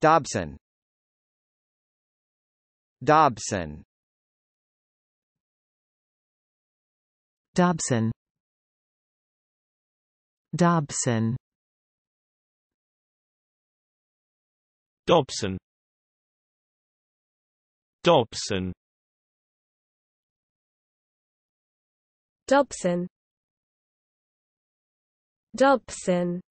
Dobson Dobson Dobson Dobson Dobson Dobson Dobson Dobson